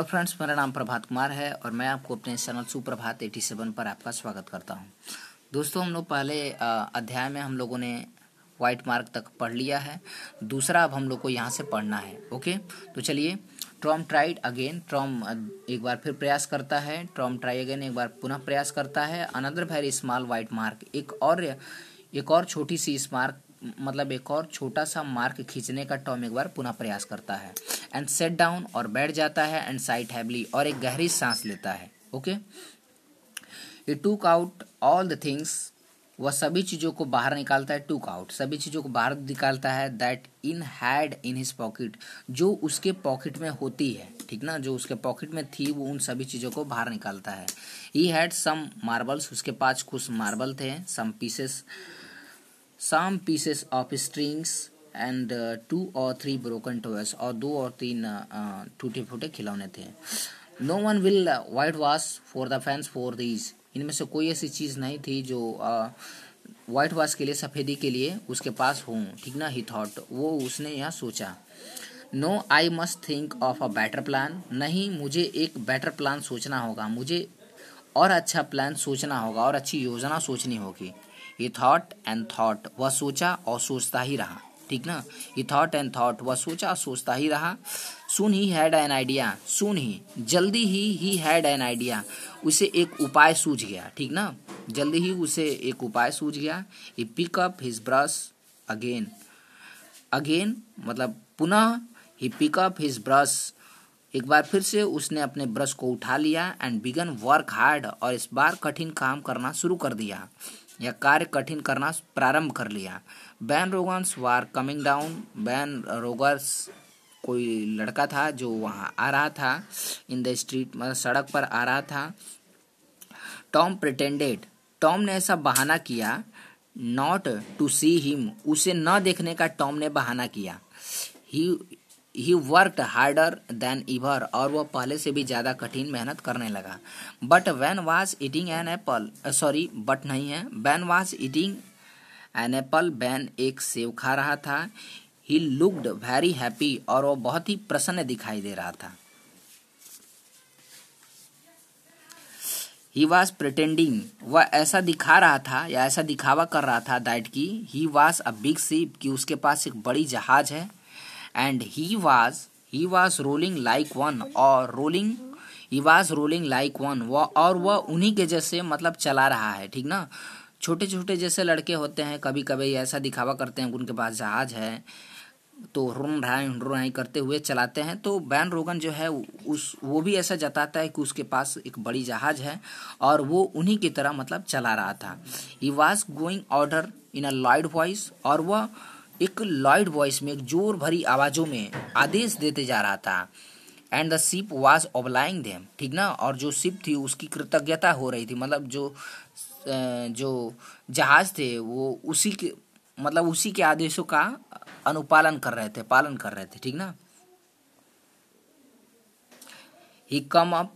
hello तो friends मेरा नाम प्रभात कुमार है और मैं आपको अपने चैनल सुप्रभात 87 पर आपका स्वागत करता हूं दोस्तों हम लोग पहले अध्याय में हम लोगों ने वाइट मार्क तक पढ़ लिया है दूसरा अब हम लोग को यहाँ से पढ़ना है ओके तो चलिए ट्रॉम ट्राइड अगेन ट्रॉम एक बार फिर प्रयास करता है ट्रॉम ट्राई अगेन एक बार पुनः प्रयास करता है another very small white mark एक और एक और छोटी सी स्मार्क मतलब एक और छोटा सा मार्क खींचने का टॉम एक बार पुनः प्रयास करता है एंड सेट डाउन और बैठ जाता है एंड साइट हैवली और एक गहरी सांस लेता है ओके ये टूक आउट ऑल द थिंग्स वह सभी चीज़ों को बाहर निकालता है टूक आउट सभी चीज़ों को बाहर निकालता है that in had in his pocket जो उसके पॉकेट में होती है ठीक ना जो उसके पॉकेट में थी वो उन सभी चीज़ों को बाहर निकालता है ही हैड सम मार्बल्स उसके पास कुछ मार्बल थे some pieces some pieces of strings and two और थ्री ब्रोकन टॉयस और दो और तीन uh, uh, टूटे फूटे खिलौने थे no one will white wash for the fence for these इनमें से कोई ऐसी चीज़ नहीं थी जो वाइट uh, वॉश के लिए सफ़ेदी के लिए उसके पास हों ठीक ना ही थॉट वो उसने यह सोचा no I must think of a better plan नहीं मुझे एक बेटर प्लान सोचना होगा मुझे और अच्छा प्लान सोचना होगा और अच्छी योजना सोचनी होगी ही थॉट एंड थॉट वह सोचा और सोचता ही रहा ठीक ना ही थॉट एंड थॉट वह सोचा और सोचता ही रहा soon he had an idea soon he जल्दी ही ही हैड एन आइडिया उसे एक उपाय सूझ गया ठीक ना जल्दी ही उसे एक उपाय सूझ गया he pick up his brush again again मतलब पुनः ही पिकअप हिज ब्रश एक बार फिर से उसने अपने ब्रश को उठा लिया एंड बिगन वर्क हार्ड और इस बार कठिन काम करना शुरू कर दिया या कार्य कठिन करना प्रारंभ कर लिया Ben Rogers was coming down Ben Rogers कोई लड़का था जो वहाँ आ रहा था इन द स्ट्रीट मतलब सड़क पर आ रहा था टॉम प्रिटेंडेड टॉम ने ऐसा बहाना किया नॉट टू सी हिम उसे न देखने का टॉम ने बहाना किया he he worked harder than ever और वह पहले से भी ज़्यादा कठिन मेहनत करने लगा but Ben was eating an apple sorry but नहीं है Ben was eating an apple Ben एक सेव खा रहा था ही लुकड वेरी हैप्पी और वह बहुत ही प्रसन्न दिखाई दे रहा था ही वॉज प्रटेंडिंग वह ऐसा दिखा रहा था या ऐसा दिखावा कर रहा था दैट की ही वॉज अ बिग कि उसके पास एक बड़ी जहाज है and he was he was rolling like one और rolling he was rolling like one वह और वह उन्हीं के जैसे मतलब चला रहा है ठीक ना छोटे छोटे जैसे लड़के होते हैं कभी कभी ऐसा दिखावा करते हैं उनके पास जहाज है तो रुन रहा रुन करते हुए चलाते हैं तो बैन रोगन जो है उस वो भी ऐसा जताता है कि उसके पास एक बड़ी जहाज है और वो उन्हीं की तरह मतलब चला रहा था he was going order in a loud voice और वह एक लॉइड वॉइस में एक जोर भरी आवाज़ों में आदेश देते जा रहा था and the ship was obliging them ठीक ना और जो शिप थी उसकी कृतज्ञता हो रही थी मतलब जो जो जहाज थे वो उसी के मतलब उसी के आदेशों का अनुपालन कर रहे थे पालन कर रहे थे ठीक ना he come up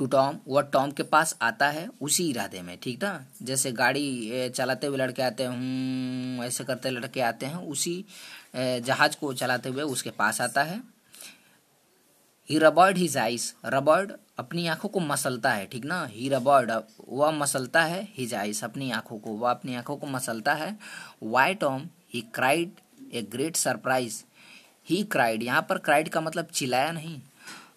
to Tom वह टॉम के पास आता है उसी इरादे में ठीक ना जैसे गाड़ी चलाते हुए लड़के आते हैं हम्म, ऐसे करते लड़के आते हैं उसी जहाज को चलाते हुए उसके पास आता है ही रबर्ड हिज आइस रबर्ड अपनी आंखों को मसलता है ठीक ना ही रबर्ड वह मसलता है हिज आइस अपनी आंखों को वह अपनी आंखों को मसलता है why Tom he cried a great surprise he cried यहाँ पर क्राइड का मतलब चिल्लाया नहीं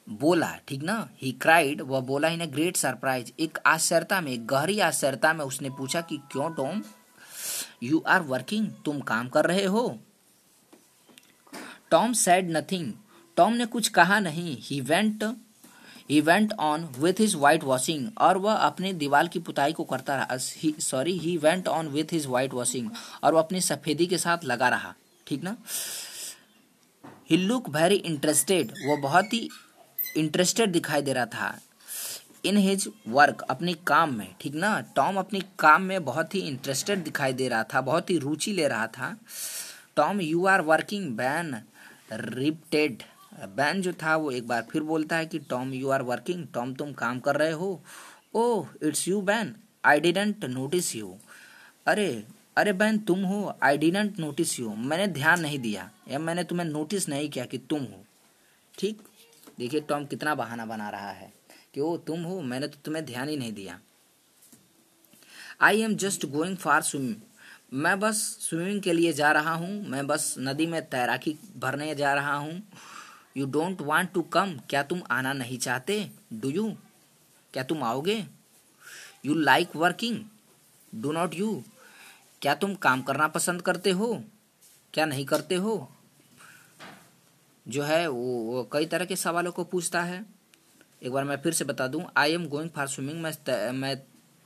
बोला ठीक ना ही क्राइड वह बोला इन ग्रेट सरप्राइज एक आश्चर्यता में गहरी आश्चर्यता में उसने पूछा कि क्यों टॉम यू आर वर्किंग तुम काम कर रहे हो टॉम सैड नथिंग टॉम ने कुछ कहा नहीं he went he went on with his white washing और वह अपने दीवार की पुताई को करता रहा sorry he went on with his white washing और वह अपनी सफेदी के साथ लगा रहा ठीक ना ही लुक वेरी इंटरेस्टेड वो बहुत ही इंटरेस्टेड दिखाई दे रहा था इन हिज वर्क अपने काम में ठीक ना टॉम अपने काम में बहुत ही इंटरेस्टेड दिखाई दे रहा था बहुत ही रुचि ले रहा था Tom you are working Ben repeated Ben जो था वो एक बार फिर बोलता है कि Tom you are working Tom तुम काम कर रहे हो oh it's you Ben I didn't notice you अरे अरे बैन तुम हो आई डिडेंट नोटिस यू मैंने ध्यान नहीं दिया या मैंने तुम्हें नोटिस नहीं किया कि तुम हो ठीक देखिए टॉम कितना बहाना बना रहा है कि वो तुम हो मैंने तो तुम्हें ध्यान ही नहीं दिया I am just going for swimming मैं बस स्विमिंग के लिए जा रहा हूँ मैं बस नदी में तैराकी भरने जा रहा हूँ you don't want to come क्या तुम आना नहीं चाहते डू यू क्या तुम आओगे you like working do not you क्या तुम काम करना पसंद करते हो क्या नहीं करते हो जो है वो कई तरह के सवालों को पूछता है एक बार मैं फिर से बता दूं I am going for swimming मैं तै, मैं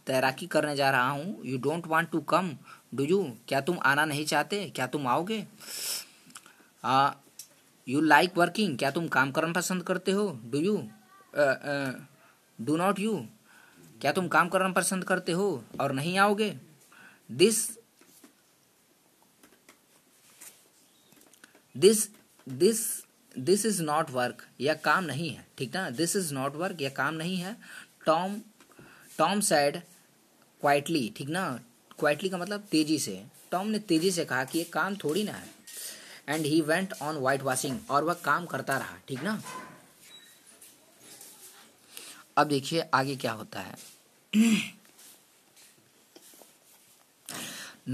तैराकी करने जा रहा हूं you don't want to come do you क्या तुम आना नहीं चाहते क्या तुम आओगे यू लाइक वर्किंग क्या तुम काम करना पसंद करते हो do you do not you क्या तुम काम करना पसंद करते हो और नहीं आओगे this this this this is not work यह काम नहीं है ठीक ना दिस इज नॉट वर्क यह काम नहीं है टॉम टॉम सैड क्वाइटली ठीक ना क्वाइटली का मतलब तेजी से टॉम ने तेजी से कहा कि ये काम थोड़ी ना है and he went on white washing और वह काम करता रहा ठीक ना अब देखिए आगे क्या होता है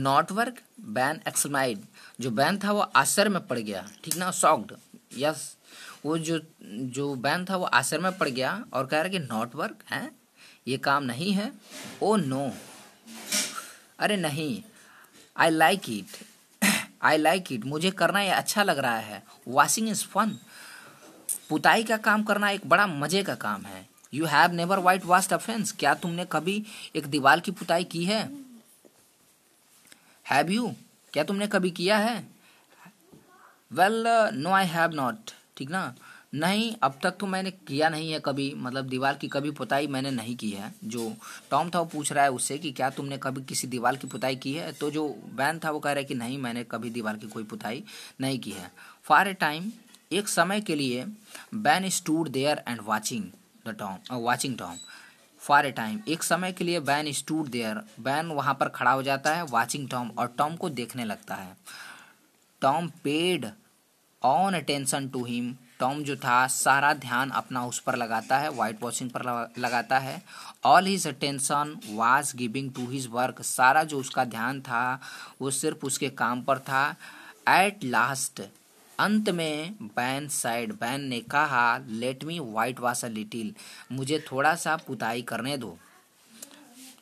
नॉट वर्क बैन एक्समाइड जो बैन था वो आश्चर्य में पड़ गया ठीक ना सॉक्ड यस वो जो जो बैन था वो आश्रम में पड़ गया और कह रहा कि नॉट वर्क है ये काम नहीं है ओ नो अरे नहीं I like it I like it मुझे करना ये अच्छा लग रहा है वॉशिंग इज़ फन पुताई का काम करना एक बड़ा मज़े का काम है you have never white washed a fence क्या तुमने कभी एक दीवार की पुताई की है हैव यू क्या तुमने कभी किया है well no I have not ठीक ना नहीं अब तक तो मैंने किया नहीं है कभी मतलब दीवार की कभी पुताई मैंने नहीं की है जो टॉम था वो पूछ रहा है उससे कि क्या तुमने कभी किसी दीवार की पुताई की है तो जो बैन था वो कह रहा है कि नहीं मैंने कभी दीवार की कोई पुताई नहीं की है फॉर ए टाइम एक समय के लिए Ben stood there and watching the Tom watching Tom for a time एक समय के लिए बैन स्टूड देयर बैन वहाँ पर खड़ा हो जाता है वॉचिंग टॉम और टॉम को देखने लगता है Tom paid on attention to him Tom जो था सारा ध्यान अपना उस पर लगाता है वाइट वॉशिंग पर लगाता है all his attention was giving to his work सारा जो उसका ध्यान था वो सिर्फ उसके काम पर था एट लास्ट अंत में बैन साइड बैन ने कहा let me white wash a little मुझे थोड़ा सा पुताई करने दो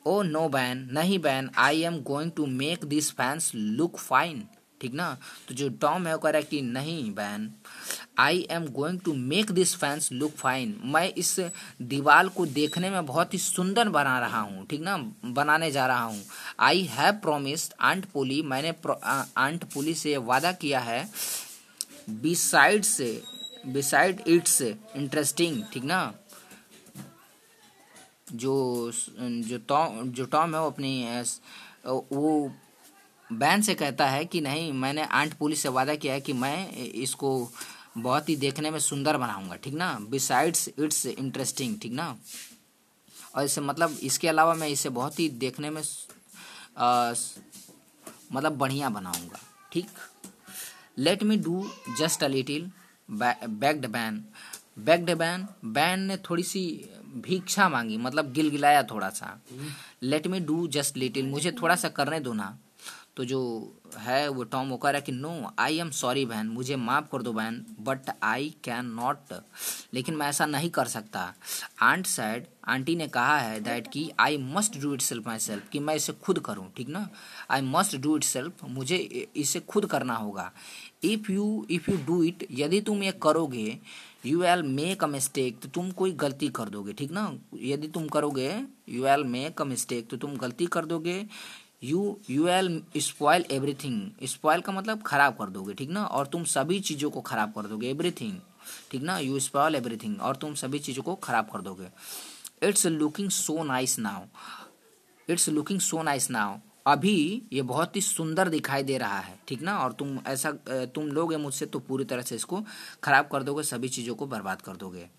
ओ नो बैन नहीं Ben I am going to make this fence look fine ठीक ना तो जो टॉम है वो कह रहा है कि नहीं Ben I am going to make this fence look fine मैं इस दीवार को देखने में बहुत ही सुंदर बना रहा हूँ ठीक ना बनाने जा रहा हूँ I have promised aunt Polly मैंने आंट पुली से वादा किया है बिसाइड से बिसाइड इट्स इंटरेस्टिंग ठीक ना जो जो टॉम जो टॉम है वो अपनी वो बैन से कहता है कि नहीं मैंने आंट पुलिस से वादा किया है कि मैं इसको बहुत ही देखने में सुंदर बनाऊंगा ठीक ना बिसाइड्स इट्स इंटरेस्टिंग ठीक ना और इसे मतलब इसके अलावा मैं इसे बहुत ही देखने में आ, मतलब बढ़िया बनाऊंगा ठीक let me do just a little begged Ben begged Ben Ben ने थोड़ी सी भिक्षा मांगी मतलब गिलगिलाया थोड़ा सा let me do just little मुझे थोड़ा सा करने दो ना तो जो है वो टॉम वो कह रहा है कि नो आई एम सॉरी बहन मुझे माफ़ कर दो बहन बट आई कैन नॉट लेकिन मैं ऐसा नहीं कर सकता आंट सैड आंटी ने कहा है दैट कि I must do it self my self कि मैं इसे खुद करूं ठीक ना I must do it self मुझे इसे खुद करना होगा if you if you do it यदि तुम ये करोगे you'll make a mistake तो तुम कोई गलती कर दोगे ठीक ना यदि तुम करोगे you'll make a mistake तो तुम गलती कर दोगे you you'll spoil everything spoil का मतलब खराब कर दोगे ठीक ना और तुम सभी चीज़ों को खराब कर दोगे एवरीथिंग ठीक ना यू स्पॉयल एवरीथिंग और तुम सभी चीज़ों को खराब कर दोगे it's looking so nice now it's looking so nice now अभी ये बहुत ही सुंदर दिखाई दे रहा है ठीक ना और तुम ऐसा तुम लोगे मुझसे तो पूरी तरह से इसको खराब कर दोगे सभी चीज़ों को बर्बाद कर दोगे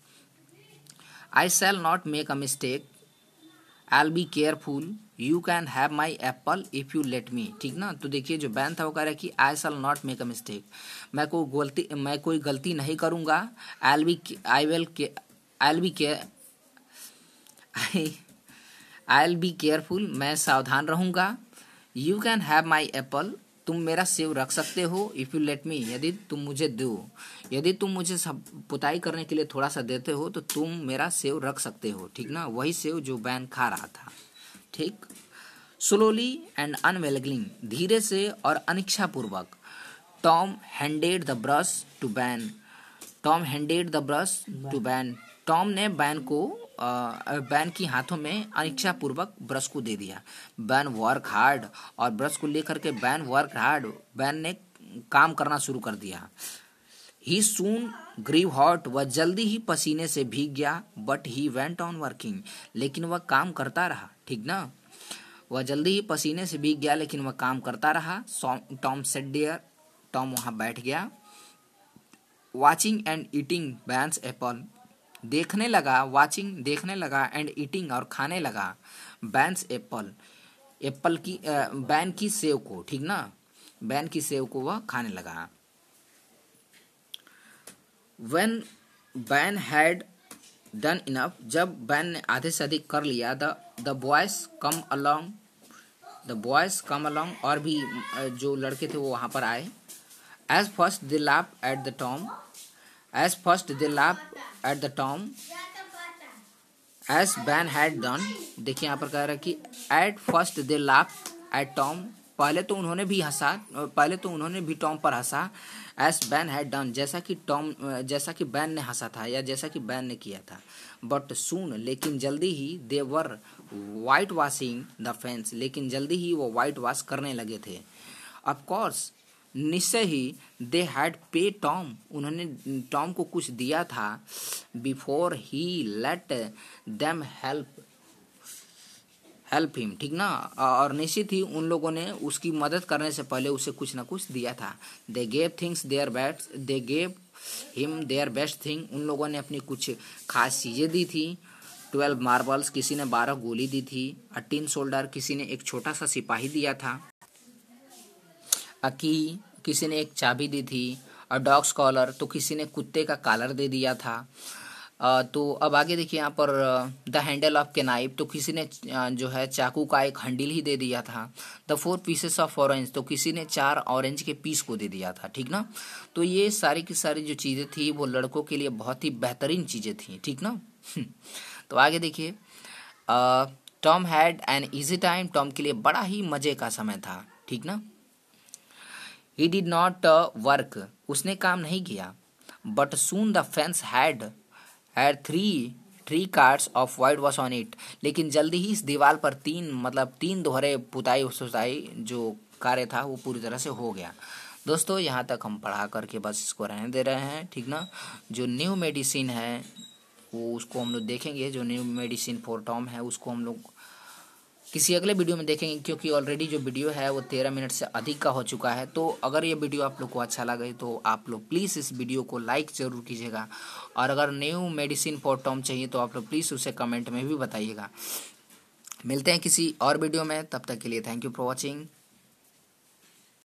I shall not make a mistake I'll be careful you can have my apple if you let me ठीक ना तो देखिए जो बैन था वो कह रहा है कि I shall not make a mistake मैं कोई गलती मैं कोई गलती नहीं करूँगा I'll be I will I'll be care I I'll be careful मैं सावधान रहूँगा you can have my apple तुम मेरा सेव रख सकते हो इफ़ यू लेट मी यदि तुम मुझे दो यदि तुम मुझे सब पुताई करने के लिए थोड़ा सा देते हो तो तुम मेरा सेव रख सकते हो ठीक ना वही सेव जो बैन खा रहा था ठीक स्लोली एंड अनवेलगलिंग धीरे से और अनिच्छापूर्वक Tom handed the brush to Ben Tom handed the brush to Ben Tom ने बैन को बैन की हाथों में अनिच्छापूर्वक ब्रश को दे दिया बैन वर्क हार्ड और ब्रश को लेकर के बैन वर्क हार्ड बैन ने काम करना शुरू कर दिया ही सून ग्रीव हॉट वह जल्दी ही पसीने से भीग गया but he went on working लेकिन वह काम करता रहा ठीक ना वह जल्दी ही पसीने से भीग गया लेकिन वह काम करता रहा टॉम सेडियर डियर टॉम वहाँ बैठ गया watching and eating Ben's apple देखने लगा वॉचिंग देखने लगा एंड ईटिंग और खाने लगा बैंस एप्पल एप्पल की बैन की सेव को ठीक ना बैन की सेव को वह खाने लगा when Ben had done enough जब बैन ने आधे से अधिक कर लिया the the boys come along the boys come along और भी जो लड़के थे वो वहाँ पर आए as first the laughed at the Tom as first the laughed at the Tom as Ben had done देखिए यहाँ पर कह रहा है कि at first the laughed at Tom पहले तो उन्होंने भी हंसा पहले तो उन्होंने भी टॉम पर हंसा एस बैन हैड डन जैसा कि टॉम जैसा कि बैन ने हंसा था या जैसा कि बैन ने किया था बट सून लेकिन जल्दी ही they were white washing the fence लेकिन जल्दी ही वो वाइट वाश करने लगे थे अफकोर्स निश्चय ही दे हैड पे टॉम उन्होंने टॉम को कुछ दिया था before he let them help help him ठीक ना और निश्चित ही उन लोगों ने उसकी मदद करने से पहले उसे कुछ ना कुछ दिया था they gave things their best they gave him their best thing उन लोगों ने अपनी कुछ खास चीज़ें दी थी ट्वेल्व मार्बल्स किसी ने बारह गोली दी थी अट्टीन शोल्डर किसी ने एक छोटा सा सिपाही दिया था अकी किसी ने एक चाबी दी थी और डॉग्स कॉलर तो किसी ने कुत्ते का कॉलर दे दिया था तो अब आगे देखिए यहाँ पर द हैंडल ऑफ के नाइफ तो किसी ने जो है चाकू का एक हंडिल ही दे दिया था the four pieces of orange तो किसी ने चार ऑरेंज के पीस को दे दिया था ठीक ना तो ये सारी की सारी जो चीज़ें थी वो लड़कों के लिए बहुत ही बेहतरीन चीज़ें थी ठीक ना तो आगे देखिए Tom had an easy time Tom के लिए बड़ा ही मज़े का समय था ठीक ना ही डिड नॉट वर्क उसने काम नहीं किया but soon the fence had add three three coats of white wash on it लेकिन जल्दी ही इस दीवार पर तीन मतलब तीन दोहरे पुताई सुताई जो कार्य था वो पूरी तरह से हो गया दोस्तों यहाँ तक हम पढ़ा करके बस इसको रहने दे रहे हैं ठीक ना जो न्यू मेडिसिन है वो उसको हम लोग देखेंगे जो न्यू मेडिसिन फॉर टॉम है उसको हम लोग किसी अगले वीडियो में देखेंगे क्योंकि ऑलरेडी जो वीडियो है वो तेरह मिनट से अधिक का हो चुका है तो अगर ये वीडियो आप लोग को अच्छा लगे तो आप लोग प्लीज़ इस वीडियो को लाइक ज़रूर कीजिएगा और अगर न्यू मेडिसिन फॉर टॉम चाहिए तो आप लोग प्लीज़ उसे कमेंट में भी बताइएगा मिलते हैं किसी और वीडियो में तब तक के लिए थैंक यू फॉर वॉचिंग